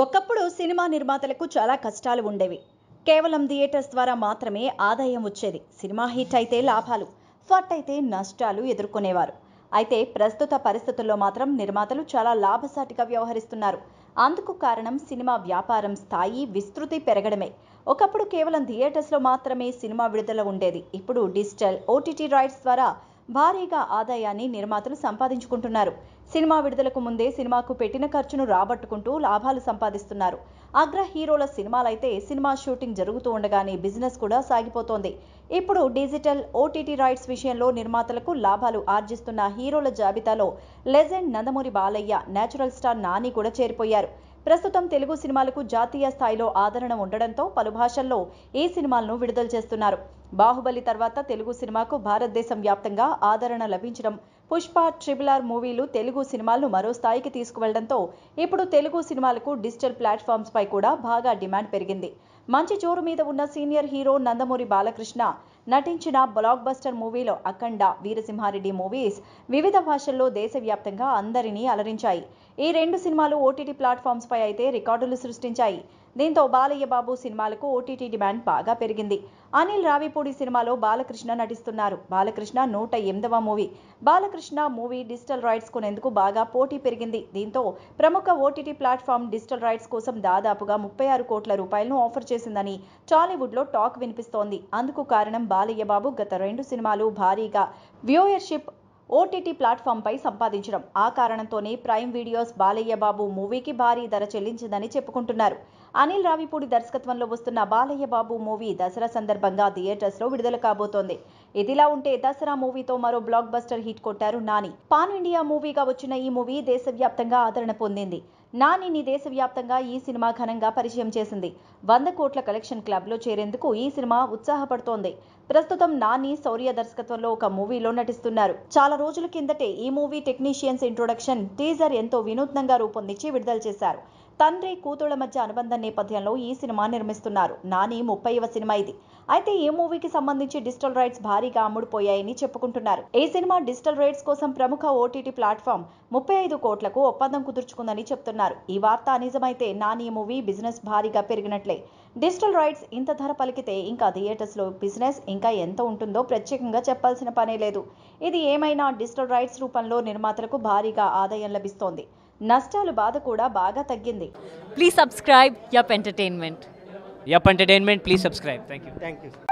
ఒకప్పుడు సినిమా నిర్మాతలకు చాలా కష్టాలు ఉండేవి కేవలం థియేటర్స్ ద్వారా మాత్రమే ఆదాయం వచ్చేది సినిమా హిట్ అయితే లాభాలు ఫట్ అయితే నష్టాలు ఎదుర్కొనేవారు అయితే ప్రస్తుత పరిస్థితుల్లో మాత్రం నిర్మాతలు చాలా లాభసాటిగా వ్యవహరిస్తున్నారు అందుకు కారణం సినిమా వ్యాపారం స్థాయి విస్తృతి పెరగడమే ఒకప్పుడు కేవలం థియేటర్స్లో మాత్రమే సినిమా విడుదల ఉండేది ఇప్పుడు డిజిటల్ ఓటీటీ రైట్స్ ద్వారా భారీగా ఆదాయాన్ని నిర్మాతలు సంపాదించుకుంటున్నారు సినిమా విడుదలకు ముందే సినిమాకు పెట్టిన ఖర్చును రాబట్టుకుంటూ లాభాలు సంపాదిస్తున్నారు అగ్ర హీరోల సినిమాలైతే సినిమా షూటింగ్ జరుగుతూ ఉండగానే బిజినెస్ కూడా సాగిపోతోంది ఇప్పుడు డిజిటల్ ఓటీటీ రైట్స్ విషయంలో నిర్మాతలకు లాభాలు ఆర్జిస్తున్న హీరోల జాబితాలో legend Nandamuri Balayya natural star Nani కూడా చేరిపోయారు ప్రస్తుతం తెలుగు సినిమాలకు జాతీయ స్థాయిలో ఆదరణ ఉండడంతో పలు భాషల్లో ఈ సినిమాలను విడుదల చేస్తున్నారు బాహుబలి తర్వాత తెలుగు సినిమాకు భారతదేశం వ్యాప్తంగా ఆదరణ లభించడం పుష్ప ట్రిపుల్ ఆర్ మూవీలు తెలుగు సినిమాలను మరో స్థాయికి తీసుకువెళ్లడంతో ఇప్పుడు తెలుగు సినిమాలకు డిజిటల్ ప్లాట్ఫామ్స్ పై కూడా బాగా డిమాండ్ పెరిగింది మంచి జోరు మీద ఉన్న సీనియర్ హీరో నందమూరి బాలకృష్ణ నటించిన బ్లాక్ బస్టర్ మూవీలో అఖండ వీరసింహారెడ్డి మూవీస్ వివిధ భాషల్లో దేశవ్యాప్తంగా అందరినీ అలరించాయి ఈ రెండు సినిమాలు ఓటీటీ ప్లాట్ఫామ్స్ పై అయితే రికార్డులు సృష్టించాయి దీంతో బాలయ్య బాబు సినిమాలకు ఓటీటీ డిమాండ్ బాగా పెరిగింది అనిల్ రావిపూడి సినిమాలో బాలకృష్ణ నటిస్తున్నారు బాలకృష్ణ నూట ఎనిమిదవ movie Balakrishna movie digital rights కొనేందుకు బాగా పోటీ పెరిగింది దీంతో ప్రముఖ ఓటీటీ ప్లాట్ఫామ్ డిజిటల్ రైట్స్ కోసం దాదాపుగా ముప్పై ఆరు కోట్ల రూపాయలను ఆఫర్ చేసిందని టాలీవుడ్లో టాక్ వినిపిస్తోంది అందుకు కారణం బాలయ్య బాబు గత రెండు సినిమాలు భారీగా వ్యూయర్షిప్ ఓటీటీ ప్లాట్ఫామ్పై సంపాదించడం ఆ కారణంతోనే ప్రైమ్ వీడియోస్ బాలయ్య బాబు మూవీకి భారీ ధర చెల్లించిందని చెప్పుకుంటున్నారు అనిల్ రావిపూడి దర్శకత్వంలో వస్తున్న బాలయ్య బాబు మూవీ దసరా సందర్భంగా థియేటర్స్లో విడుదల కాబోతోంది ఇదిలా ఉంటే దసరా మూవీతో మరో బ్లాక్ బస్టర్ హిట్ కొట్టారు నాని పాన్ ఇండియా మూవీగా వచ్చిన ఈ మూవీ దేశవ్యాప్తంగా ఆదరణ పొందింది నానిని దేశవ్యాప్తంగా ఈ సినిమా ఘనంగా పరిచయం చేసింది వంద కోట్ల కలెక్షన్ క్లబ్లో చేరేందుకు ఈ సినిమా ఉత్సాహపడుతోంది ప్రస్తుతం నాని శౌర్య దర్శకత్వంలో ఒక మూవీలో నటిస్తున్నారు చాలా రోజుల కిందటే ఈ మూవీ టెక్నీషియన్స్ ఇంట్రొడక్షన్ టీజర్ ఎంతో వినూత్నంగా రూపొందించి విడుదల చేశారు తండ్రి కూతుళ్ల మధ్య అనుబంధం నేపథ్యంలో ఈ సినిమా నిర్మిస్తున్నారు నాని ముప్పైవ సినిమా ఇది అయితే ఈ మూవీకి సంబంధించి డిజిటల్ రైట్స్ భారీగా అమ్ముడుపోయాయని చెప్పుకుంటున్నారు ఈ సినిమా డిజిటల్ రైట్స్ కోసం ప్రముఖ ఓటీటీ ప్లాట్ఫామ్ ముప్పై ఐదు కోట్లకు ఒప్పందం కుదుర్చుకుందని చెప్తున్నారు ఈ వార్త నిజమైతే నాని మూవీ బిజినెస్ భారీగా పెరిగినట్లే డిజిటల్ రైట్స్ ఇంత ధర పలికితే ఇంకా థియేటర్స్లో బిజినెస్ ఇంకా ఎంత ఉంటుందో ప్రత్యేకంగా చెప్పాల్సిన పనే లేదు ఇది ఏమైనా డిజిటల్ రైట్స్ రూపంలో నిర్మాతలకు భారీగా ఆదాయం లభిస్తోంది నష్టాలు బాధ కూడా బాగా తగ్గింది please subscribe yup entertainment yup entertainment please subscribe thank you thank you